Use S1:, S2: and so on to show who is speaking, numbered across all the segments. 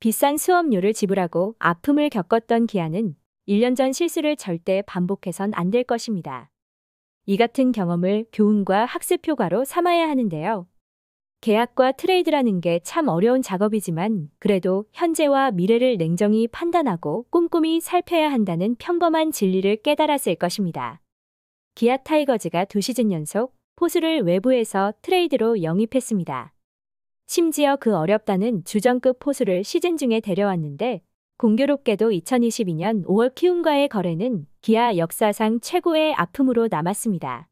S1: 비싼 수업료를 지불하고 아픔을 겪었던 기아는 1년 전 실수를 절대 반복해선 안 될 것입니다. 이 같은 경험을 교훈과 학습 효과로 삼아야 하는데요. 계약과 트레이드라는 게 참 어려운 작업이지만 그래도 현재와 미래를 냉정히 판단하고 꼼꼼히 살펴야 한다는 평범한 진리를 깨달았을 것입니다. 기아 타이거즈가 두 시즌 연속 포수를 외부에서 트레이드로 영입했습니다. 심지어 그 어렵다는 주전급 포수를 시즌 중에 데려왔는데 공교롭게도 2022년 5월 키움과의 거래는 기아 역사상 최고의 아픔으로 남았습니다.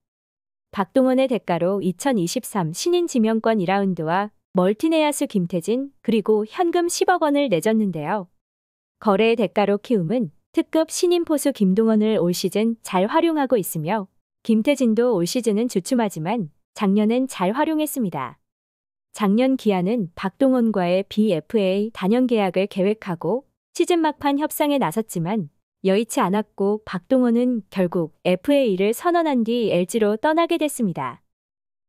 S1: 박동원의 대가로 2023 신인 지명권 2라운드와 멀티네아스 김태진 그리고 현금 10억 원을 내줬는데요. 거래의 대가로 키움은 특급 신인 포수 김동원을 올 시즌 잘 활용하고 있으며 김태진도 올 시즌은 주춤하지만 작년엔 잘 활용했습니다. 작년 기아는 박동원과의 BFA 단연 계약을 계획하고 시즌 막판 협상에 나섰지만 여의치 않았고 박동원은 결국 FA를 선언한 뒤 LG로 떠나게 됐습니다.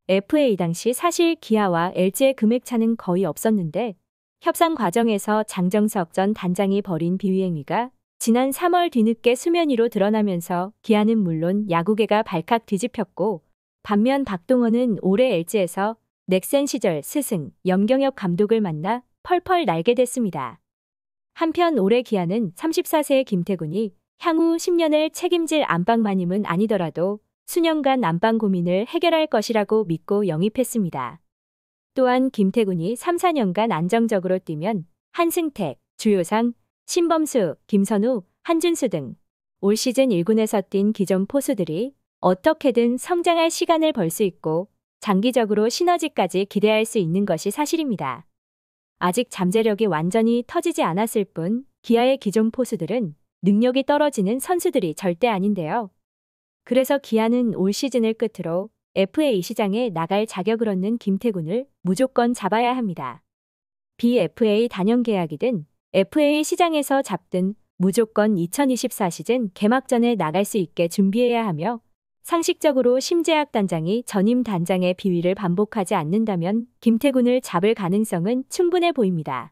S1: FA 당시 사실 기아와 LG의 금액차는 거의 없었는데 협상 과정에서 장정석 전 단장이 벌인 비위행위가 지난 3월 뒤늦게 수면 위로 드러나면서 기아는 물론 야구계가 발칵 뒤집혔고 반면 박동원은 올해 LG에서 넥센 시절 스승 염경엽 감독을 만나 펄펄 날게 됐습니다. 한편 올해 기아는 34세의 김태군이 향후 10년을 책임질 안방 마님은 아니더라도 수년간 안방 고민을 해결할 것이라고 믿고 영입했습니다. 또한 김태군이 3, 4년간 안정적으로 뛰면 한승택, 주효상 신범수, 김선우, 한준수 등 올 시즌 1군에서 뛴 기존 포수들이 어떻게든 성장할 시간을 벌 수 있고 장기적으로 시너지까지 기대할 수 있는 것이 사실입니다. 아직 잠재력이 완전히 터지지 않았을 뿐 기아의 기존 포수들은 능력이 떨어지는 선수들이 절대 아닌데요. 그래서 기아는 올 시즌을 끝으로 FA 시장에 나갈 자격을 얻는 김태군을 무조건 잡아야 합니다. BFA 단연 계약이든 FA 시장에서 잡든 무조건 2024 시즌 개막전에 나갈 수 있게 준비해야 하며 상식적으로 심재학 단장이 전임 단장의 비위를 반복하지 않는다면 김태군을 잡을 가능성은 충분해 보입니다.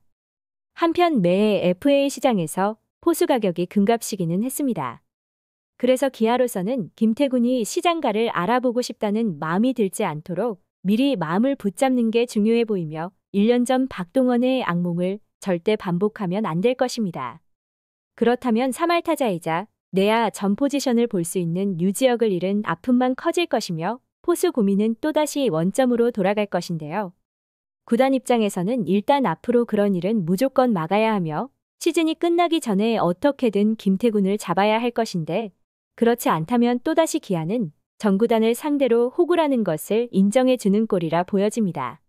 S1: 한편 매해 FA 시장에서 포수 가격이 금값이기는 했습니다. 그래서 기아로서는 김태군이 시장가를 알아보고 싶다는 마음이 들지 않도록 미리 마음을 붙잡는 게 중요해 보이며 1년 전 박동원의 악몽을 절대 반복하면 안 될 것입니다. 그렇다면 사말 타자이자 내야 전 포지션을 볼 수 있는 유지역을 잃은 아픔만 커질 것이며 포수 고민은 또다시 원점으로 돌아갈 것인데요. 구단 입장에서는 일단 앞으로 그런 일은 무조건 막아야 하며 시즌이 끝나기 전에 어떻게든 김태군을 잡아야 할 것인데 그렇지 않다면 또다시 기아는 전구단을 상대로 호구라는 것을 인정해주는 꼴이라 보여집니다.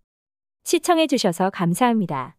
S1: 시청해주셔서 감사합니다.